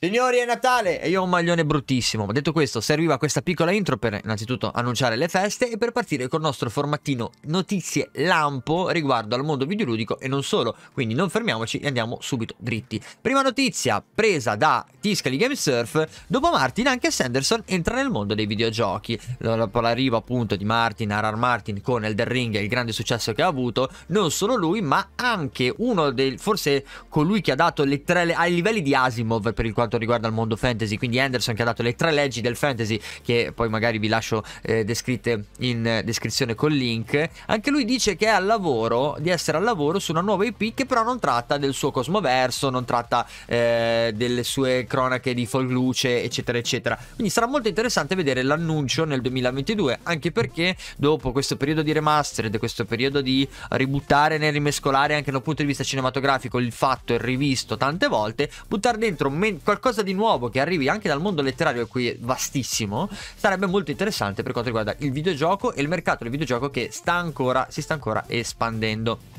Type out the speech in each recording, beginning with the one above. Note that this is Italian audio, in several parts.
Signori, è Natale e io ho un maglione bruttissimo. Ma detto questo, serviva questa piccola intro per innanzitutto annunciare le feste e per partire col nostro formattino notizie lampo riguardo al mondo videoludico e non solo. Quindi non fermiamoci e andiamo subito dritti. Prima notizia presa da Tiscali Gamesurf, dopo Martin anche Sanderson entra nel mondo dei videogiochi. Dopo l'arrivo appunto di Martin, Arar Martin con Elder Ring e il grande successo che ha avuto, non solo lui ma anche uno dei, forse colui che ha dato le tre, ai livelli di Asimov per il quadro quanto riguarda il mondo fantasy, quindi Anderson che ha dato le tre leggi del fantasy che poi magari vi lascio eh, descritte in descrizione col link, anche lui dice che è al lavoro, di essere al lavoro su una nuova IP che però non tratta del suo cosmoverso, non tratta eh, delle sue cronache di folluce, eccetera, eccetera. Quindi sarà molto interessante vedere l'annuncio nel 2022, anche perché dopo questo periodo di remastered, questo periodo di ributtare nel rimescolare anche dal punto di vista cinematografico il fatto e rivisto tante volte, buttare dentro men- qualcosa qualcosa di nuovo che arrivi anche dal mondo letterario, qui è vastissimo, sarebbe molto interessante per quanto riguarda il videogioco e il mercato del videogioco che sta ancora, si sta ancora espandendo.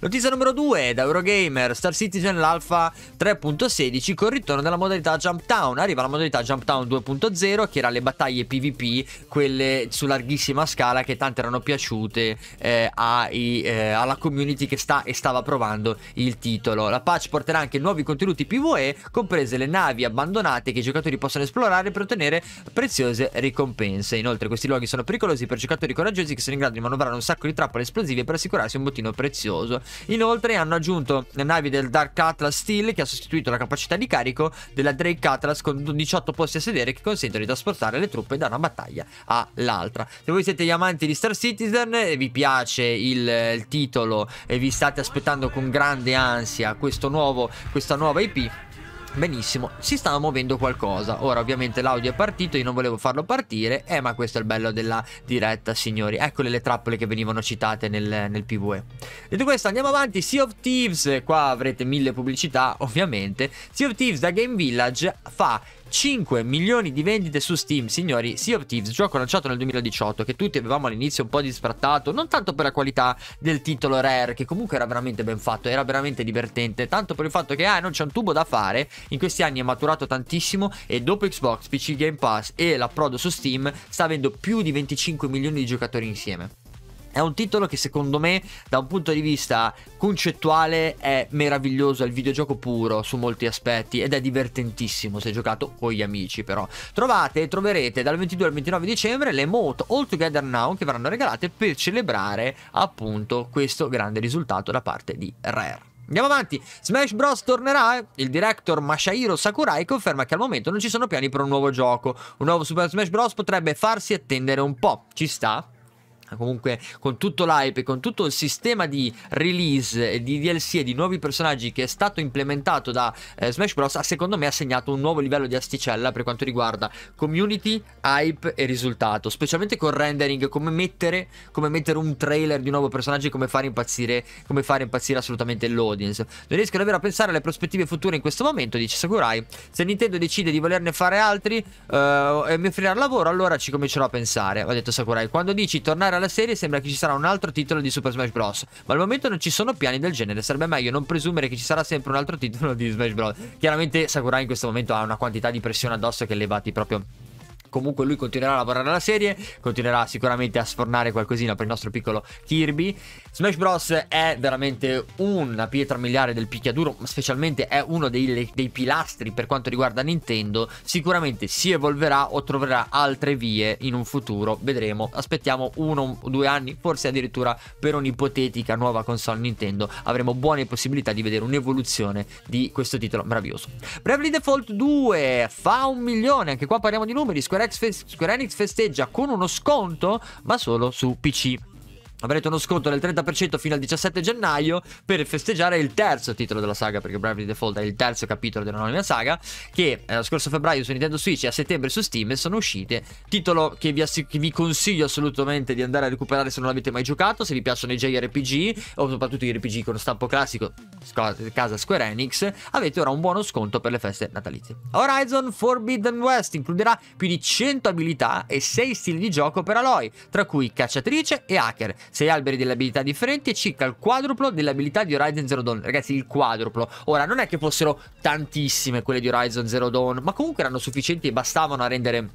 Notizia numero 2 da Eurogamer, Star Citizen l'Alpha 3.16 con il ritorno della modalità Jump Town. Arriva la modalità Jump Town 2.0 che era le battaglie PvP, quelle su larghissima scala che tante erano piaciute eh, ai, eh, alla community che sta e stava provando il titolo. La patch porterà anche nuovi contenuti PvE, comprese le navi abbandonate che i giocatori possono esplorare per ottenere preziose ricompense. Inoltre questi luoghi sono pericolosi per giocatori coraggiosi che sono in grado di manovrare un sacco di trappole esplosive per assicurarsi un bottino prezioso costoso. Inoltre hanno aggiunto le navi del Dark Atlas Steel che ha sostituito la capacità di carico della Drake Atlas con 18 posti a sedere che consentono di trasportare le truppe da una battaglia all'altra. Se voi siete gli amanti di Star Citizen e vi piace il, il titolo e vi state aspettando con grande ansia questo nuovo, questa nuova IP Benissimo, si stava muovendo qualcosa. Ora ovviamente l'audio è partito, io non volevo farlo partire. Eh, ma questo è il bello della diretta, signori. Eccole le trappole che venivano citate nel, nel PvE. Detto questo, andiamo avanti. Sea of Thieves, qua avrete mille pubblicità, ovviamente. Sea of Thieves da Game Village fa 5 milioni di vendite su Steam, signori, Sea of Thieves, gioco lanciato nel 2018 che tutti avevamo all'inizio un po' disfrattato, non tanto per la qualità del titolo Rare, che comunque era veramente ben fatto, era veramente divertente, tanto per il fatto che ah, non c'è un tubo da fare, in questi anni è maturato tantissimo e dopo Xbox, PC Game Pass e l'approdo su Steam sta avendo più di 25 milioni di giocatori insieme. È un titolo che secondo me da un punto di vista concettuale è meraviglioso, è il videogioco puro su molti aspetti ed è divertentissimo se giocato con gli amici però. Trovate e troverete dal 22 al 29 dicembre le moto All Together Now che verranno regalate per celebrare appunto questo grande risultato da parte di Rare. Andiamo avanti, Smash Bros tornerà, il director Masahiro Sakurai conferma che al momento non ci sono piani per un nuovo gioco, un nuovo Super Smash Bros potrebbe farsi attendere un po', ci sta? comunque con tutto l'hype, e con tutto il sistema di release, e di DLC e di nuovi personaggi che è stato implementato da eh, Smash Bros, ha secondo me ha segnato un nuovo livello di asticella per quanto riguarda community, hype e risultato, specialmente col rendering, come mettere, come mettere un trailer di un nuovo personaggio e come fare impazzire, come far impazzire assolutamente l'audience. Non riesco davvero a pensare alle prospettive future in questo momento, dice Sakurai. Se Nintendo decide di volerne fare altri eh, e mi offrirà lavoro, allora ci comincerò a pensare. Ho detto Sakurai, quando dici tornare alla la serie sembra che ci sarà un altro titolo di Super Smash Bros. Ma al momento non ci sono piani del genere, sarebbe meglio non presumere che ci sarà sempre un altro titolo di Smash Bros. Chiaramente Sakurai in questo momento ha una quantità di pressione addosso che levati proprio comunque lui continuerà a lavorare alla serie, continuerà sicuramente a sfornare qualcosina per il nostro piccolo Kirby. Smash Bros è veramente una pietra miliare del picchiaduro, specialmente è uno dei, dei pilastri per quanto riguarda Nintendo, sicuramente si evolverà o troverà altre vie in un futuro, vedremo, aspettiamo uno o due anni, forse addirittura per un'ipotetica nuova console Nintendo avremo buone possibilità di vedere un'evoluzione di questo titolo meraviglioso. Bravely Default 2 fa un milione, anche qua parliamo di numeri, Square Square Enix festeggia con uno sconto, ma solo su PC avrete uno sconto del 30% fino al 17 gennaio per festeggiare il terzo titolo della saga, perché Bravely Default è il terzo capitolo dell'anonima saga, che eh, lo scorso febbraio su Nintendo Switch e a settembre su Steam sono uscite, titolo che vi, che vi, consiglio assolutamente di andare a recuperare se non l'avete mai giocato, se vi piacciono i JRPG o soprattutto i RPG con stampo classico, casa Square Enix, avete ora un buono sconto per le feste natalizie. Horizon Forbidden West includerà più di 100 abilità e 6 stili di gioco per Aloy, tra cui cacciatrice e hacker 6 alberi delle abilità differenti e circa il quadruplo delle abilità di Horizon Zero Dawn. Ragazzi, il quadruplo. Ora, non è che fossero tantissime quelle di Horizon Zero Dawn, ma comunque erano sufficienti e bastavano a rendere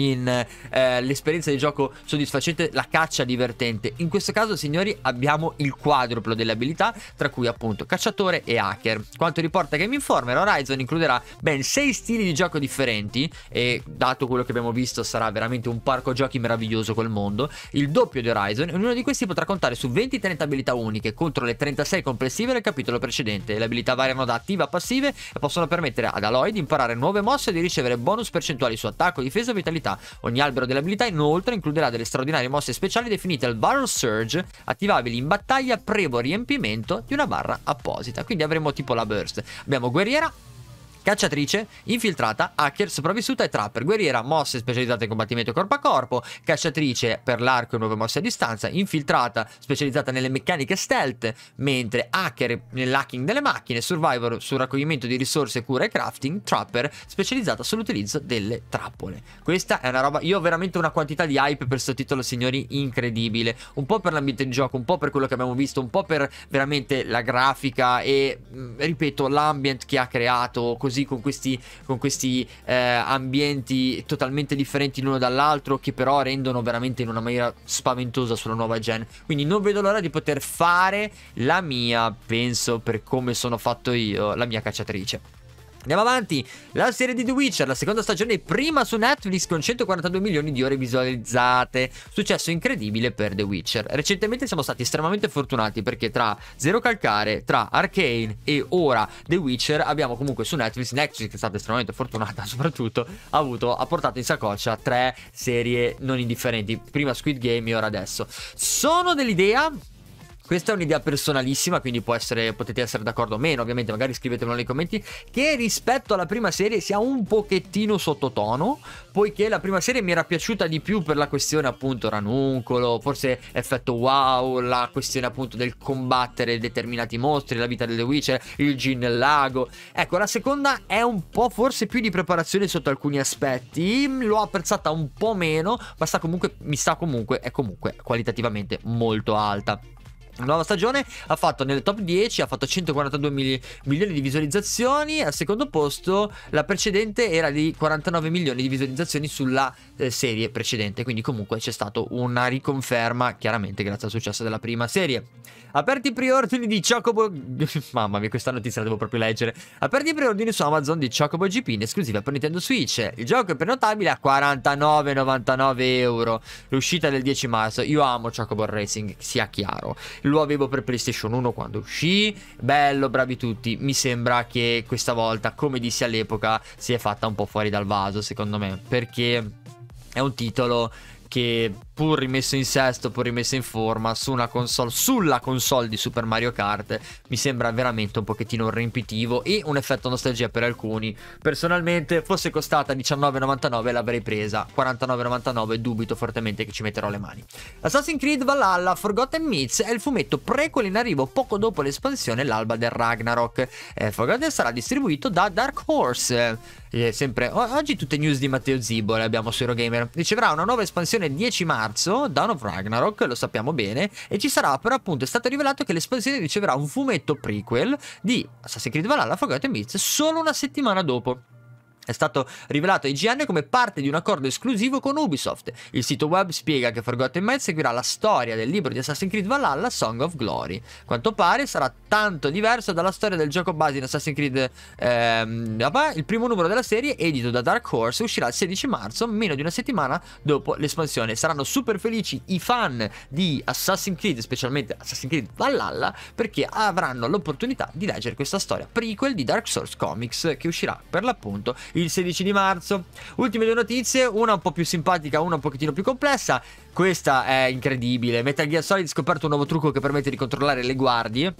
in eh, l'esperienza di gioco soddisfacente, la caccia divertente. In questo caso, signori, abbiamo il quadruplo delle abilità, tra cui appunto cacciatore e hacker. Quanto riporta Game Informer, Horizon includerà ben 6 stili di gioco differenti e dato quello che abbiamo visto sarà veramente un parco giochi meraviglioso quel mondo, il doppio di Horizon, ognuno di questi potrà contare su 20-30 abilità uniche contro le 36 complessive del capitolo precedente. Le abilità variano da attive a passive e possono permettere ad Aloy di imparare nuove mosse e di ricevere bonus percentuali su attacco, difesa e vitalità abilità. Ogni albero delle abilità inoltre includerà delle straordinarie mosse speciali definite al Barrel Surge, attivabili in battaglia prevo riempimento di una barra apposita. Quindi avremo tipo la burst. Abbiamo guerriera, Cacciatrice, infiltrata, hacker, sopravvissuta e trapper. Guerriera, mosse specializzate in combattimento corpo a corpo. Cacciatrice per l'arco e nuove mosse a distanza. Infiltrata, specializzata nelle meccaniche stealth. Mentre hacker nell'hacking delle macchine. Survivor sul raccoglimento di risorse, cura e crafting. Trapper, specializzata sull'utilizzo delle trappole. Questa è una roba, io ho veramente una quantità di hype per questo titolo, signori, incredibile. Un po' per l'ambiente di gioco, un po' per quello che abbiamo visto, un po' per veramente la grafica e, ripeto, l'ambient che ha creato, così così con questi, con questi eh, ambienti totalmente differenti l'uno dall'altro che però rendono veramente in una maniera spaventosa sulla nuova gen. Quindi non vedo l'ora di poter fare la mia, penso per come sono fatto io, la mia cacciatrice. Andiamo avanti, la serie di The Witcher, la seconda stagione prima su Netflix con 142 milioni di ore visualizzate, successo incredibile per The Witcher. Recentemente siamo stati estremamente fortunati perché tra Zero Calcare, tra Arcane e ora The Witcher abbiamo comunque su Netflix, Netflix che è stata estremamente fortunata soprattutto, ha, avuto, ha portato in saccoccia tre serie non indifferenti, prima Squid Game e ora adesso. Sono dell'idea questa è un'idea personalissima, quindi essere, potete essere d'accordo o meno, ovviamente magari scrivetemelo nei commenti, che rispetto alla prima serie sia un pochettino sottotono, poiché la prima serie mi era piaciuta di più per la questione appunto ranuncolo, forse effetto wow, la questione appunto del combattere determinati mostri, la vita delle Witcher, il gin nel lago. Ecco, la seconda è un po' forse più di preparazione sotto alcuni aspetti, l'ho apprezzata un po' meno, ma sta comunque, mi sta comunque, è comunque qualitativamente molto alta nuova stagione ha fatto nelle top 10 ha fatto 142 mili- milioni di visualizzazioni al secondo posto la precedente era di 49 milioni di visualizzazioni sulla eh, serie precedente quindi comunque c'è stata una riconferma chiaramente grazie al successo della prima serie aperti i preordini di Chocobo mamma mia questa notizia la devo proprio leggere aperti i preordini su Amazon di Chocobo GP in esclusiva per Nintendo Switch il gioco è prenotabile a 49,99 euro l'uscita del 10 marzo io amo Chocobo Racing sia chiaro lo avevo per PlayStation 1 quando uscì, bello, bravi tutti, mi sembra che questa volta, come dissi all'epoca, si è fatta un po' fuori dal vaso secondo me, perché è un titolo che pur rimesso in sesto, pur rimesso in forma, su una console, sulla console di Super Mario Kart mi sembra veramente un pochettino riempitivo e un effetto nostalgia per alcuni. Personalmente, fosse costata 19,99 l'avrei presa, 49,99 dubito fortemente che ci metterò le mani. Assassin's Creed Valhalla Forgotten Meats è il fumetto prequel in arrivo poco dopo l'espansione l'alba del Ragnarok. Eh, Forgotten sarà distribuito da Dark Horse eh, sempre oggi tutte news di Matteo Zibo le abbiamo su Eurogamer. Riceverà una nuova espansione il 10 marzo, Dawn of Ragnarok, lo sappiamo bene, e ci sarà per appunto è stato rivelato che l'espansione riceverà un fumetto prequel di Assassin's Creed Valhalla Forgotten Beats solo una settimana dopo. È stato rivelato a IGN come parte di un accordo esclusivo con Ubisoft. Il sito web spiega che Forgotten Might seguirà la storia del libro di Assassin's Creed Valhalla Song of Glory. Quanto pare sarà tanto diverso dalla storia del gioco base in Assassin's Creed ehm, il primo numero della serie edito da Dark Horse uscirà il 16 marzo, meno di una settimana dopo l'espansione. Saranno super felici i fan di Assassin's Creed, specialmente Assassin's Creed Valhalla, perché avranno l'opportunità di leggere questa storia prequel di Dark Source Comics che uscirà per l'appunto il 16 di marzo. Ultime due notizie, una un po' più simpatica, una un pochettino più complessa. Questa è incredibile. Metal Gear Solid ha scoperto un nuovo trucco che permette di controllare le guardie.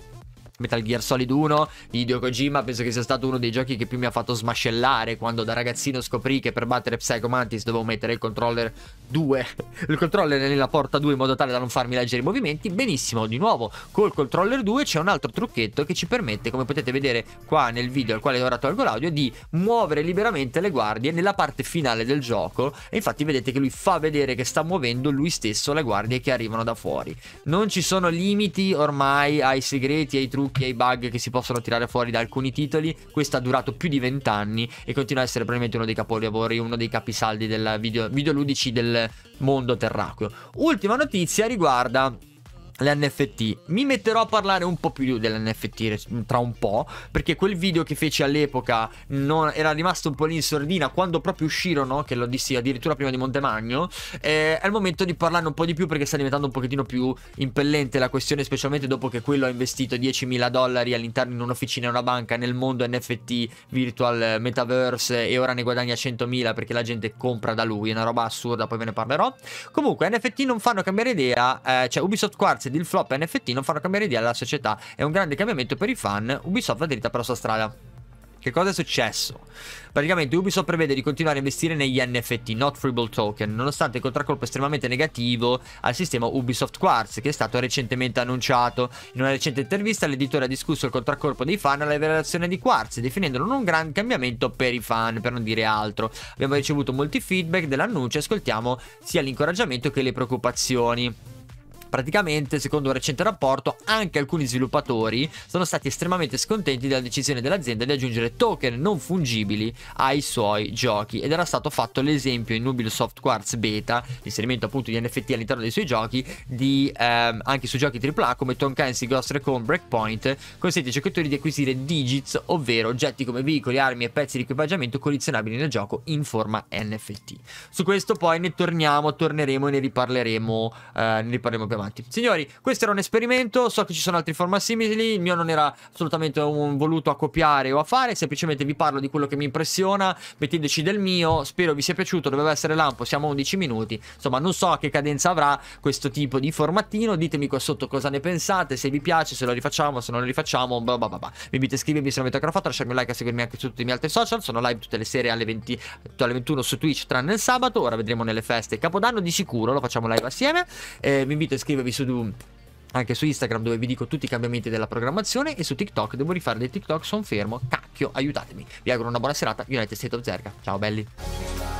Metal Gear Solid 1 di Hideo Kojima penso che sia stato uno dei giochi che più mi ha fatto smascellare quando da ragazzino scoprì che per battere Psycho Mantis dovevo mettere il controller 2 il controller nella porta 2 in modo tale da non farmi leggere i movimenti benissimo di nuovo col controller 2 c'è un altro trucchetto che ci permette come potete vedere qua nel video al quale ora tolgo l'audio di muovere liberamente le guardie nella parte finale del gioco e infatti vedete che lui fa vedere che sta muovendo lui stesso le guardie che arrivano da fuori non ci sono limiti ormai ai segreti ai trucchi trucchi, i bug che si possono tirare fuori da alcuni titoli. Questo ha durato più di vent'anni e continua a essere probabilmente uno dei capolavori, uno dei capisaldi del video, videoludici del mondo terracqueo. Ultima notizia riguarda l'NFT. Mi metterò a parlare un po' più dell'NFT tra un po', perché quel video che feci all'epoca era rimasto un po' lì in sordina quando proprio uscirono, che lo dissi addirittura prima di Montemagno, eh, è il momento di parlarne un po' di più perché sta diventando un pochettino più impellente la questione, specialmente dopo che quello ha investito 10.000 dollari all'interno di un'officina e una banca nel mondo NFT, virtual, metaverse e ora ne guadagna 100.000 perché la gente compra da lui, è una roba assurda, poi ve ne parlerò. Comunque NFT non fanno cambiare idea, eh, cioè Ubisoft Quartz ragazzi ed il flop NFT non fanno cambiare idea alla società, è un grande cambiamento per i fan, Ubisoft va dritta per la sua strada. Che cosa è successo? Praticamente Ubisoft prevede di continuare a investire negli NFT, not freeable token, nonostante il contraccolpo estremamente negativo al sistema Ubisoft Quartz, che è stato recentemente annunciato. In una recente intervista l'editore ha discusso il contraccolpo dei fan alla rivelazione di Quartz, definendolo un gran cambiamento per i fan, per non dire altro. Abbiamo ricevuto molti feedback dell'annuncio e ascoltiamo sia l'incoraggiamento che le preoccupazioni. Praticamente, secondo un recente rapporto, anche alcuni sviluppatori sono stati estremamente scontenti della decisione dell'azienda di aggiungere token non fungibili ai suoi giochi ed era stato fatto l'esempio in Ubisoft Quartz Beta, l'inserimento appunto di NFT all'interno dei suoi giochi, di, ehm, anche su giochi AAA come Tonkansi, Ghost Recon, Breakpoint, consente ai giocatori di acquisire digits, ovvero oggetti come veicoli, armi e pezzi di equipaggiamento collezionabili nel gioco in forma NFT. Su questo poi ne torniamo, torneremo e ne riparleremo, eh, ne riparleremo più avanti avanti. Signori, questo era un esperimento, so che ci sono altri format simili, il mio non era assolutamente un voluto a copiare o a fare, semplicemente vi parlo di quello che mi impressiona, metteteci del mio, spero vi sia piaciuto, doveva essere lampo, siamo a 11 minuti, insomma non so che cadenza avrà questo tipo di formattino, ditemi qua sotto cosa ne pensate, se vi piace, se lo rifacciamo, se non lo rifacciamo, bla bla bla. bla. Mi invito a iscrivervi se non avete ancora fatto, lasciarmi un like e seguirmi anche su tutti i miei altri social, sono live tutte le sere alle, 20, alle 21 su Twitch tranne il sabato, ora vedremo nelle feste Capodanno di sicuro, lo facciamo live assieme, eh, vi invito a iscrivervi scrivervi su, anche su Instagram dove vi dico tutti i cambiamenti della programmazione e su TikTok devo rifare dei TikTok, sono fermo, cacchio, aiutatemi. Vi auguro una buona serata, United State of Zerga. Ciao belli.